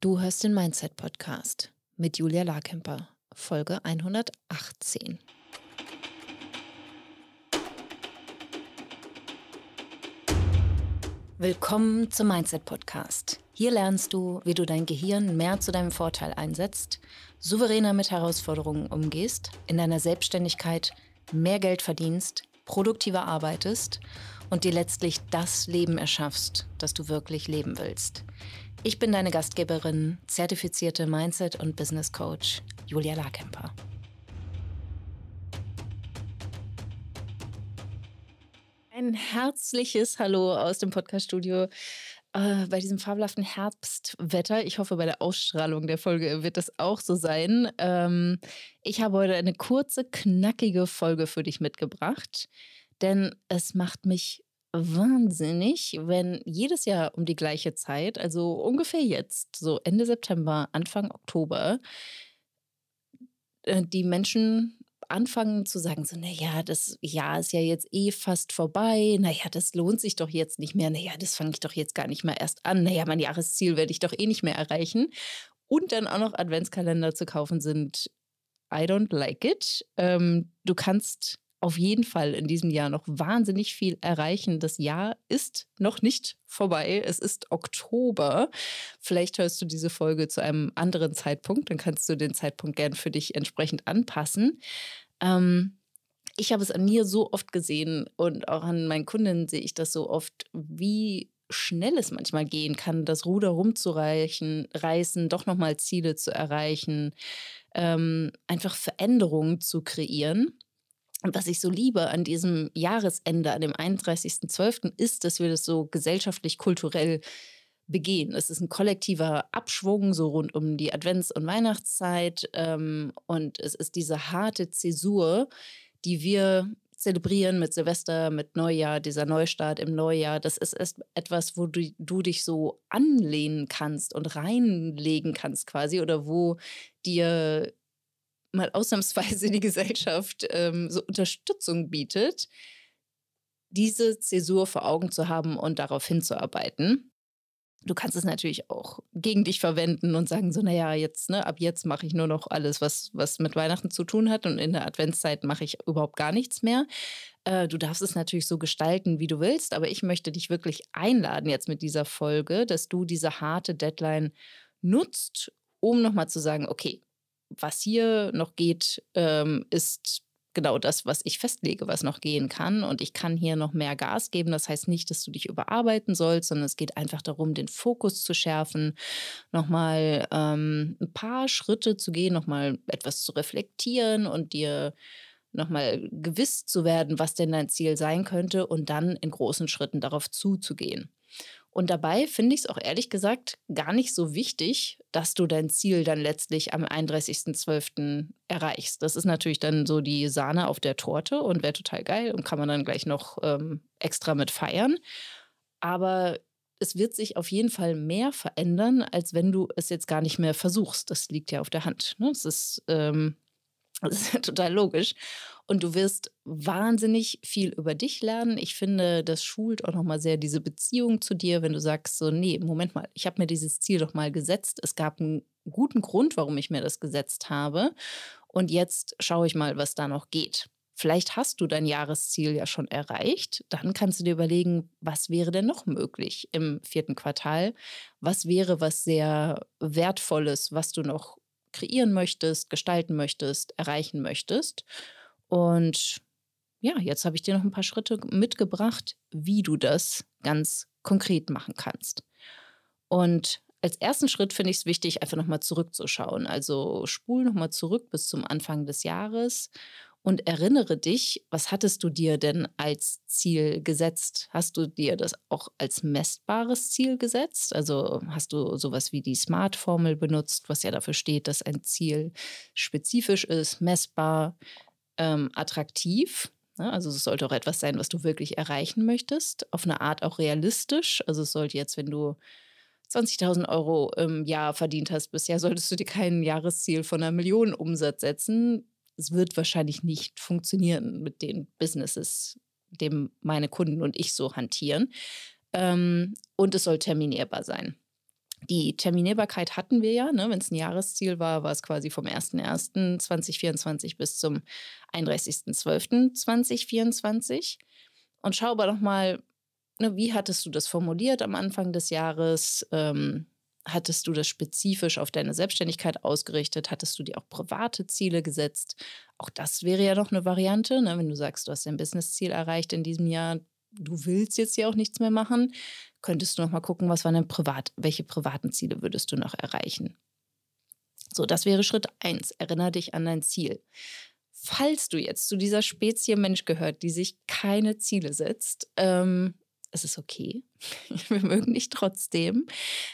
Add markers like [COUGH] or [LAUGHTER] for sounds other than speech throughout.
Du hörst den Mindset Podcast mit Julia Larkemper, Folge 118. Willkommen zum Mindset Podcast. Hier lernst du, wie du dein Gehirn mehr zu deinem Vorteil einsetzt, souveräner mit Herausforderungen umgehst, in deiner Selbstständigkeit mehr Geld verdienst, produktiver arbeitest und dir letztlich das Leben erschaffst, das du wirklich leben willst. Ich bin deine Gastgeberin, zertifizierte Mindset- und Business Coach Julia Larkemper. Ein herzliches Hallo aus dem Podcaststudio äh, bei diesem fabelhaften Herbstwetter. Ich hoffe, bei der Ausstrahlung der Folge wird das auch so sein. Ähm, ich habe heute eine kurze, knackige Folge für dich mitgebracht, denn es macht mich wahnsinnig, wenn jedes Jahr um die gleiche Zeit, also ungefähr jetzt, so Ende September, Anfang Oktober, äh, die Menschen anfangen zu sagen, so, naja, das Jahr ist ja jetzt eh fast vorbei, naja, das lohnt sich doch jetzt nicht mehr, naja, das fange ich doch jetzt gar nicht mal erst an, naja, mein Jahresziel werde ich doch eh nicht mehr erreichen. Und dann auch noch Adventskalender zu kaufen sind, I don't like it. Ähm, du kannst auf jeden Fall in diesem Jahr noch wahnsinnig viel erreichen. Das Jahr ist noch nicht vorbei. Es ist Oktober. Vielleicht hörst du diese Folge zu einem anderen Zeitpunkt. Dann kannst du den Zeitpunkt gern für dich entsprechend anpassen. Ähm, ich habe es an mir so oft gesehen und auch an meinen Kunden sehe ich das so oft, wie schnell es manchmal gehen kann, das Ruder rumzureichen, reißen, doch nochmal Ziele zu erreichen, ähm, einfach Veränderungen zu kreieren. Und was ich so liebe an diesem Jahresende, an dem 31.12., ist, dass wir das so gesellschaftlich, kulturell begehen. Es ist ein kollektiver Abschwung, so rund um die Advents- und Weihnachtszeit. Ähm, und es ist diese harte Zäsur, die wir zelebrieren mit Silvester, mit Neujahr, dieser Neustart im Neujahr. Das ist erst etwas, wo du, du dich so anlehnen kannst und reinlegen kannst quasi oder wo dir mal ausnahmsweise die Gesellschaft ähm, so Unterstützung bietet, diese Zäsur vor Augen zu haben und darauf hinzuarbeiten. Du kannst es natürlich auch gegen dich verwenden und sagen so, naja, jetzt, ne, ab jetzt mache ich nur noch alles, was, was mit Weihnachten zu tun hat und in der Adventszeit mache ich überhaupt gar nichts mehr. Äh, du darfst es natürlich so gestalten, wie du willst, aber ich möchte dich wirklich einladen jetzt mit dieser Folge, dass du diese harte Deadline nutzt, um nochmal zu sagen, okay, was hier noch geht, ähm, ist genau das, was ich festlege, was noch gehen kann. Und ich kann hier noch mehr Gas geben. Das heißt nicht, dass du dich überarbeiten sollst, sondern es geht einfach darum, den Fokus zu schärfen, nochmal ähm, ein paar Schritte zu gehen, nochmal etwas zu reflektieren und dir nochmal gewiss zu werden, was denn dein Ziel sein könnte und dann in großen Schritten darauf zuzugehen. Und dabei finde ich es auch ehrlich gesagt gar nicht so wichtig, dass du dein Ziel dann letztlich am 31.12. erreichst. Das ist natürlich dann so die Sahne auf der Torte und wäre total geil und kann man dann gleich noch ähm, extra mit feiern. Aber es wird sich auf jeden Fall mehr verändern, als wenn du es jetzt gar nicht mehr versuchst. Das liegt ja auf der Hand. Ne? Es ist ähm, das ist ja total logisch. Und du wirst wahnsinnig viel über dich lernen. Ich finde, das schult auch nochmal sehr diese Beziehung zu dir, wenn du sagst, so, nee, Moment mal, ich habe mir dieses Ziel doch mal gesetzt. Es gab einen guten Grund, warum ich mir das gesetzt habe. Und jetzt schaue ich mal, was da noch geht. Vielleicht hast du dein Jahresziel ja schon erreicht. Dann kannst du dir überlegen, was wäre denn noch möglich im vierten Quartal? Was wäre was sehr Wertvolles, was du noch kreieren möchtest, gestalten möchtest, erreichen möchtest. Und ja, jetzt habe ich dir noch ein paar Schritte mitgebracht, wie du das ganz konkret machen kannst. Und als ersten Schritt finde ich es wichtig, einfach nochmal zurückzuschauen. Also spul nochmal zurück bis zum Anfang des Jahres und erinnere dich, was hattest du dir denn als Ziel gesetzt? Hast du dir das auch als messbares Ziel gesetzt? Also hast du sowas wie die SMART-Formel benutzt, was ja dafür steht, dass ein Ziel spezifisch ist, messbar, ähm, attraktiv? Ne, also es sollte auch etwas sein, was du wirklich erreichen möchtest, auf eine Art auch realistisch. Also es sollte jetzt, wenn du 20.000 Euro im Jahr verdient hast bisher, solltest du dir kein Jahresziel von einer Million Umsatz setzen es wird wahrscheinlich nicht funktionieren mit den Businesses, dem meine Kunden und ich so hantieren. Ähm, und es soll terminierbar sein. Die Terminierbarkeit hatten wir ja. Ne? Wenn es ein Jahresziel war, war es quasi vom 01.01.2024 bis zum 31.12.2024. Und schau aber nochmal, ne, wie hattest du das formuliert am Anfang des Jahres? Ähm, Hattest du das spezifisch auf deine Selbstständigkeit ausgerichtet? Hattest du dir auch private Ziele gesetzt? Auch das wäre ja noch eine Variante, ne? wenn du sagst, du hast dein Business-Ziel erreicht in diesem Jahr, du willst jetzt ja auch nichts mehr machen, könntest du noch mal gucken, was waren denn privat, welche privaten Ziele würdest du noch erreichen? So, das wäre Schritt 1. Erinnere dich an dein Ziel. Falls du jetzt zu dieser Spezie Mensch gehört, die sich keine Ziele setzt, ähm, es ist okay. [LAUGHS] wir mögen dich trotzdem.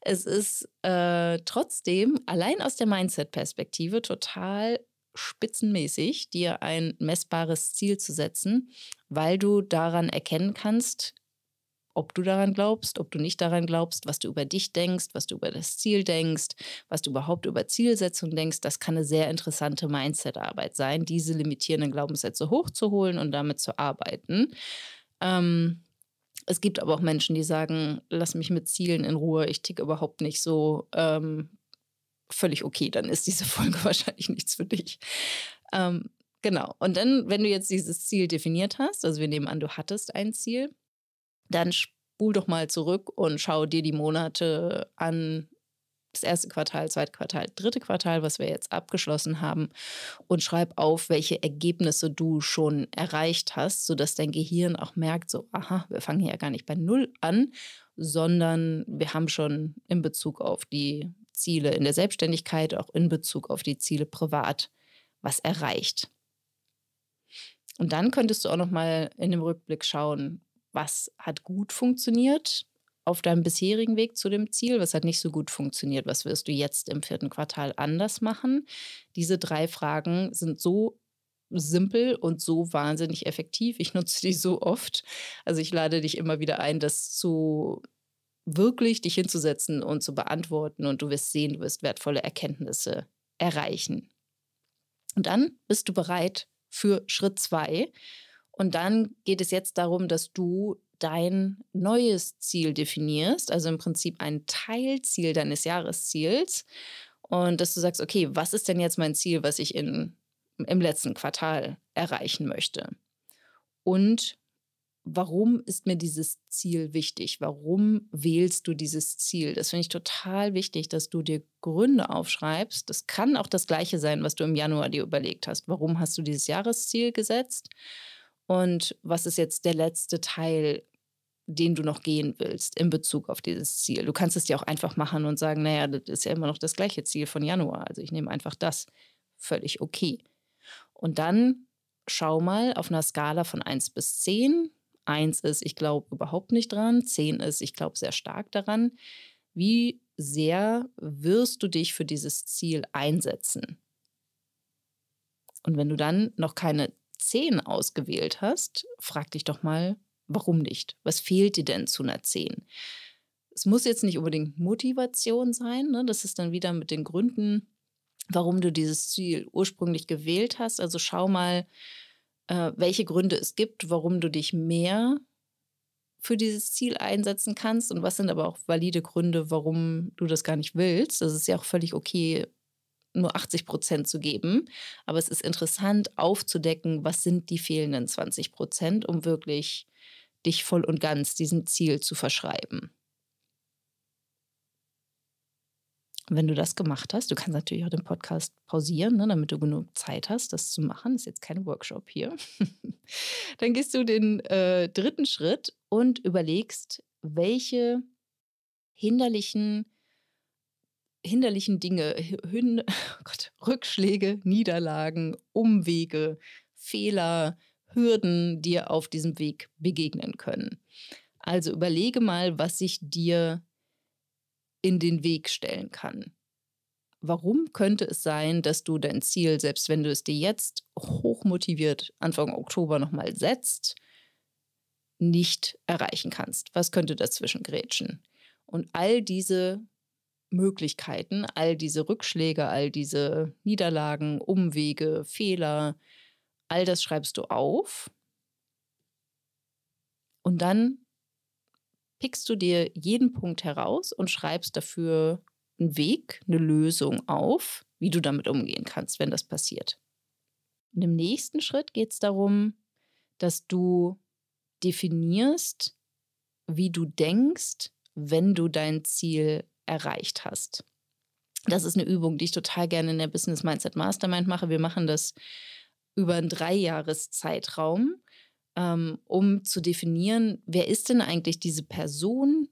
Es ist äh, trotzdem allein aus der Mindset-Perspektive total spitzenmäßig, dir ein messbares Ziel zu setzen, weil du daran erkennen kannst, ob du daran glaubst, ob du nicht daran glaubst, was du über dich denkst, was du über das Ziel denkst, was du überhaupt über Zielsetzung denkst, das kann eine sehr interessante Mindset-Arbeit sein, diese limitierenden Glaubenssätze hochzuholen und damit zu arbeiten. Ähm, es gibt aber auch Menschen, die sagen, lass mich mit Zielen in Ruhe, ich ticke überhaupt nicht so. Ähm, völlig okay, dann ist diese [LAUGHS] Folge wahrscheinlich nichts für dich. Ähm, genau. Und dann, wenn du jetzt dieses Ziel definiert hast, also wir nehmen an, du hattest ein Ziel, dann spul doch mal zurück und schau dir die Monate an, das erste Quartal, zweite Quartal, dritte Quartal, was wir jetzt abgeschlossen haben, und schreib auf, welche Ergebnisse du schon erreicht hast, sodass dein Gehirn auch merkt, so, aha, wir fangen hier ja gar nicht bei Null an, sondern wir haben schon in Bezug auf die Ziele in der Selbstständigkeit, auch in Bezug auf die Ziele privat, was erreicht. Und dann könntest du auch noch mal in dem Rückblick schauen, was hat gut funktioniert auf deinem bisherigen Weg zu dem Ziel? Was hat nicht so gut funktioniert? Was wirst du jetzt im vierten Quartal anders machen? Diese drei Fragen sind so simpel und so wahnsinnig effektiv. Ich nutze die so oft. Also ich lade dich immer wieder ein, das zu wirklich dich hinzusetzen und zu beantworten und du wirst sehen, du wirst wertvolle Erkenntnisse erreichen. Und dann bist du bereit für Schritt zwei. Und dann geht es jetzt darum, dass du dein neues Ziel definierst, also im Prinzip ein Teilziel deines Jahresziels und dass du sagst, okay, was ist denn jetzt mein Ziel, was ich in, im letzten Quartal erreichen möchte? Und warum ist mir dieses Ziel wichtig? Warum wählst du dieses Ziel? Das finde ich total wichtig, dass du dir Gründe aufschreibst. Das kann auch das gleiche sein, was du im Januar dir überlegt hast. Warum hast du dieses Jahresziel gesetzt? und was ist jetzt der letzte Teil, den du noch gehen willst in Bezug auf dieses Ziel. Du kannst es dir auch einfach machen und sagen, naja, das ist ja immer noch das gleiche Ziel von Januar. Also ich nehme einfach das. Völlig okay. Und dann schau mal auf einer Skala von 1 bis 10. 1 ist, ich glaube überhaupt nicht dran. 10 ist, ich glaube sehr stark daran. Wie sehr wirst du dich für dieses Ziel einsetzen? Und wenn du dann noch keine 10 ausgewählt hast, frag dich doch mal, warum nicht? Was fehlt dir denn zu einer 10? Es muss jetzt nicht unbedingt Motivation sein, ne? das ist dann wieder mit den Gründen, warum du dieses Ziel ursprünglich gewählt hast. Also schau mal, äh, welche Gründe es gibt, warum du dich mehr für dieses Ziel einsetzen kannst und was sind aber auch valide Gründe, warum du das gar nicht willst. Das ist ja auch völlig okay, nur 80 Prozent zu geben. Aber es ist interessant aufzudecken, was sind die fehlenden 20 Prozent, um wirklich dich voll und ganz diesem Ziel zu verschreiben. wenn du das gemacht hast, du kannst natürlich auch den Podcast pausieren, ne, damit du genug Zeit hast, das zu machen. Das ist jetzt kein Workshop hier. [LAUGHS] Dann gehst du den äh, dritten Schritt und überlegst, welche hinderlichen hinderlichen Dinge, hin, [LAUGHS] oh Gott, Rückschläge, Niederlagen, Umwege, Fehler, Hürden dir auf diesem Weg begegnen können. Also überlege mal, was sich dir in den Weg stellen kann. Warum könnte es sein, dass du dein Ziel, selbst wenn du es dir jetzt hochmotiviert Anfang Oktober nochmal setzt, nicht erreichen kannst? Was könnte dazwischen grätschen? Und all diese Möglichkeiten, all diese Rückschläge, all diese Niederlagen, Umwege, Fehler, all das schreibst du auf. Und dann pickst du dir jeden Punkt heraus und schreibst dafür einen Weg, eine Lösung auf, wie du damit umgehen kannst, wenn das passiert. Und im nächsten Schritt geht es darum, dass du definierst, wie du denkst, wenn du dein Ziel erreicht hast. Das ist eine Übung, die ich total gerne in der Business Mindset Mastermind mache. Wir machen das über einen Dreijahreszeitraum, ähm, um zu definieren, wer ist denn eigentlich diese Person,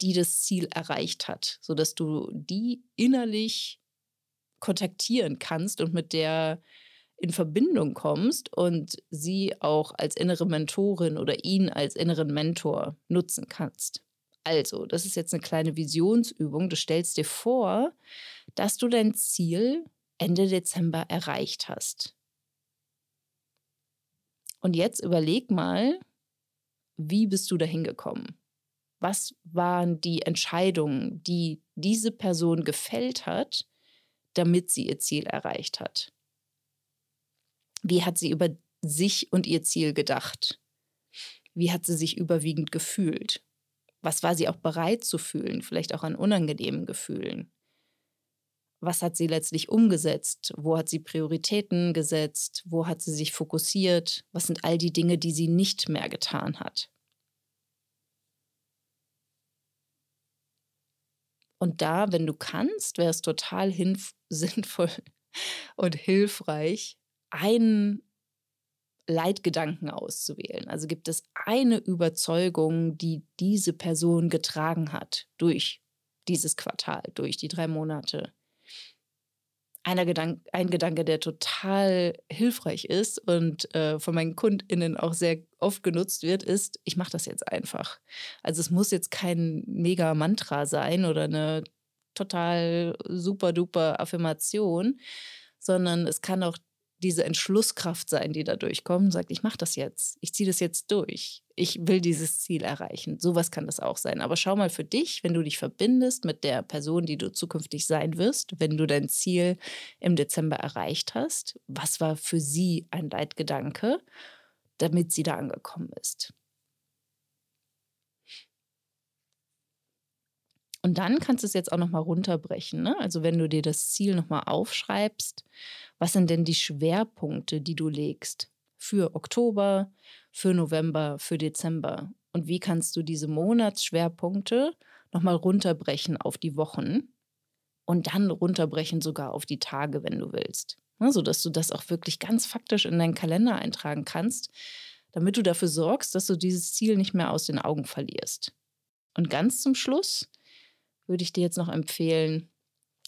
die das Ziel erreicht hat, sodass du die innerlich kontaktieren kannst und mit der in Verbindung kommst und sie auch als innere Mentorin oder ihn als inneren Mentor nutzen kannst. Also, das ist jetzt eine kleine Visionsübung. Du stellst dir vor, dass du dein Ziel Ende Dezember erreicht hast. Und jetzt überleg mal, wie bist du dahin gekommen? Was waren die Entscheidungen, die diese Person gefällt hat, damit sie ihr Ziel erreicht hat? Wie hat sie über sich und ihr Ziel gedacht? Wie hat sie sich überwiegend gefühlt? Was war sie auch bereit zu fühlen, vielleicht auch an unangenehmen Gefühlen? Was hat sie letztlich umgesetzt? Wo hat sie Prioritäten gesetzt? Wo hat sie sich fokussiert? Was sind all die Dinge, die sie nicht mehr getan hat? Und da, wenn du kannst, wäre es total [LAUGHS] sinnvoll und hilfreich, einen Leitgedanken auszuwählen. Also gibt es eine Überzeugung, die diese Person getragen hat durch dieses Quartal, durch die drei Monate. Gedank ein Gedanke, der total hilfreich ist und äh, von meinen KundInnen auch sehr oft genutzt wird, ist, ich mache das jetzt einfach. Also es muss jetzt kein mega Mantra sein oder eine total super duper Affirmation, sondern es kann auch diese Entschlusskraft sein, die da durchkommt und sagt, ich mache das jetzt, ich ziehe das jetzt durch, ich will dieses Ziel erreichen. Sowas kann das auch sein. Aber schau mal für dich, wenn du dich verbindest mit der Person, die du zukünftig sein wirst, wenn du dein Ziel im Dezember erreicht hast, was war für sie ein Leitgedanke, damit sie da angekommen ist. Und dann kannst du es jetzt auch nochmal runterbrechen. Ne? Also wenn du dir das Ziel nochmal aufschreibst, was sind denn die Schwerpunkte, die du legst für Oktober, für November, für Dezember? Und wie kannst du diese Monatsschwerpunkte nochmal runterbrechen auf die Wochen und dann runterbrechen sogar auf die Tage, wenn du willst? Ne, sodass du das auch wirklich ganz faktisch in deinen Kalender eintragen kannst, damit du dafür sorgst, dass du dieses Ziel nicht mehr aus den Augen verlierst. Und ganz zum Schluss würde ich dir jetzt noch empfehlen,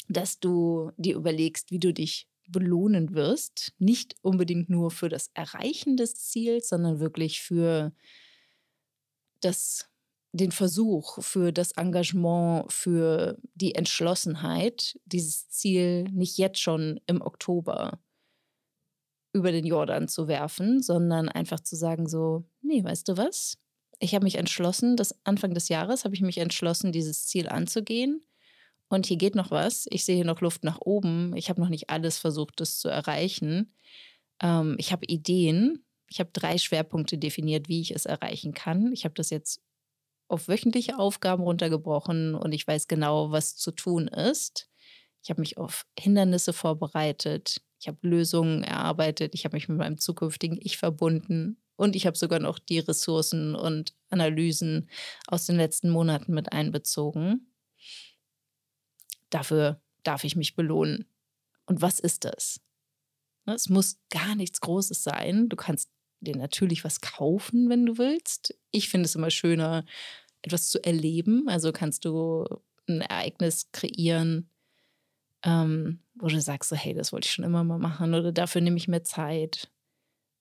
dass du dir überlegst, wie du dich belohnen wirst. Nicht unbedingt nur für das Erreichen des Ziels, sondern wirklich für das, den Versuch, für das Engagement, für die Entschlossenheit, dieses Ziel nicht jetzt schon im Oktober über den Jordan zu werfen, sondern einfach zu sagen so, nee, weißt du was? Ich habe mich entschlossen, das Anfang des Jahres habe ich mich entschlossen, dieses Ziel anzugehen und hier geht noch was. Ich sehe hier noch Luft nach oben. Ich habe noch nicht alles versucht, das zu erreichen. Ähm, ich habe Ideen. Ich habe drei Schwerpunkte definiert, wie ich es erreichen kann. Ich habe das jetzt auf wöchentliche Aufgaben runtergebrochen und ich weiß genau, was zu tun ist. Ich habe mich auf Hindernisse vorbereitet. Ich habe Lösungen erarbeitet. Ich habe mich mit meinem zukünftigen Ich verbunden. Und ich habe sogar noch die Ressourcen und Analysen aus den letzten Monaten mit einbezogen dafür darf ich mich belohnen. Und was ist das? Ne, es muss gar nichts Großes sein. Du kannst dir natürlich was kaufen, wenn du willst. Ich finde es immer schöner, etwas zu erleben. Also kannst du ein Ereignis kreieren, ähm, wo du sagst, so, hey, das wollte ich schon immer mal machen oder dafür nehme ich mir Zeit.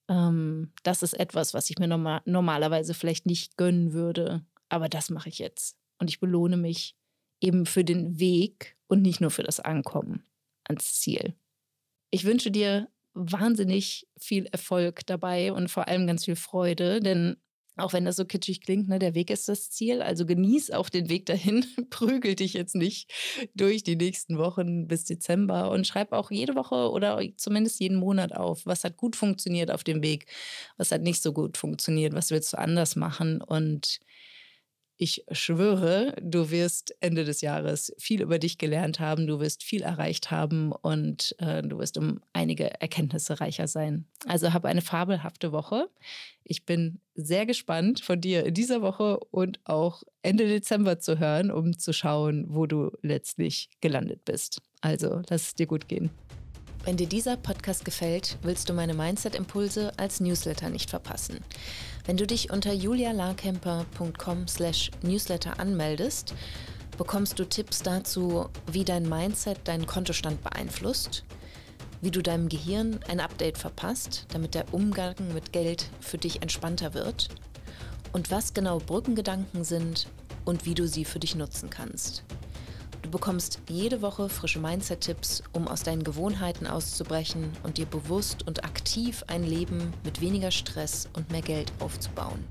Ähm, das ist etwas, was ich mir normal, normalerweise vielleicht nicht gönnen würde, aber das mache ich jetzt. Und ich belohne mich eben für den Weg und nicht nur für das Ankommen ans Ziel. Ich wünsche dir wahnsinnig viel Erfolg dabei und vor allem ganz viel Freude, denn auch wenn das so kitschig klingt, ne, der Weg ist das Ziel. Also genieß auch den Weg dahin. [LAUGHS] Prügel dich jetzt nicht durch die nächsten Wochen bis Dezember und schreib auch jede Woche oder zumindest jeden Monat auf, was hat gut funktioniert auf dem Weg, was hat nicht so gut funktioniert, was willst du anders machen und ich schwöre, du wirst Ende des Jahres viel über dich gelernt haben, du wirst viel erreicht haben und äh, du wirst um einige Erkenntnisse reicher sein. Also habe eine fabelhafte Woche. Ich bin sehr gespannt von dir in dieser Woche und auch Ende Dezember zu hören, um zu schauen, wo du letztlich gelandet bist. Also lass es dir gut gehen. Wenn dir dieser Podcast gefällt, willst du meine Mindset-Impulse als Newsletter nicht verpassen. Wenn du dich unter julialarkemper.com slash newsletter anmeldest, bekommst du Tipps dazu, wie dein Mindset deinen Kontostand beeinflusst, wie du deinem Gehirn ein Update verpasst, damit der Umgang mit Geld für dich entspannter wird und was genau Brückengedanken sind und wie du sie für dich nutzen kannst. Du bekommst jede Woche frische Mindset-Tipps, um aus deinen Gewohnheiten auszubrechen und dir bewusst und aktiv ein Leben mit weniger Stress und mehr Geld aufzubauen.